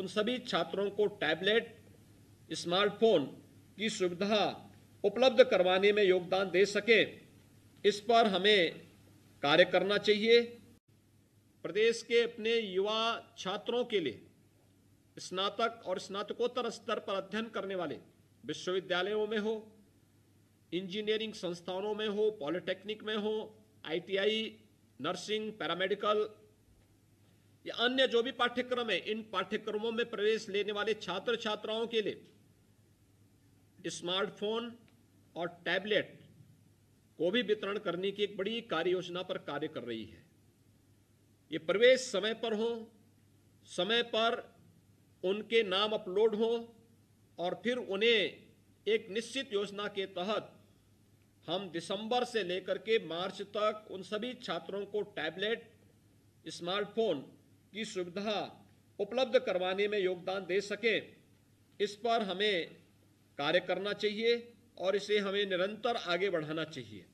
उन सभी छात्रों को टैबलेट स्मार्टफोन की सुविधा उपलब्ध करवाने में योगदान दे सके इस पर हमें कार्य करना चाहिए प्रदेश के अपने युवा छात्रों के लिए स्नातक और स्नातकोत्तर स्तर पर अध्ययन करने वाले विश्वविद्यालयों में हो इंजीनियरिंग संस्थानों में हो पॉलिटेक्निक में हो आईटीआई नर्सिंग पैरामेडिकल या अन्य जो भी पाठ्यक्रम है इन पाठ्यक्रमों में प्रवेश लेने वाले छात्र छात्राओं के लिए स्मार्टफोन और टैबलेट को भी वितरण करने की एक बड़ी कार्य योजना पर कार्य कर रही है ये प्रवेश समय पर हो समय पर उनके नाम अपलोड हो और फिर उन्हें एक निश्चित योजना के तहत हम दिसंबर से लेकर के मार्च तक उन सभी छात्रों को टैबलेट स्मार्टफोन की सुविधा उपलब्ध करवाने में योगदान दे सकें इस पर हमें कार्य करना चाहिए और इसे हमें निरंतर आगे बढ़ाना चाहिए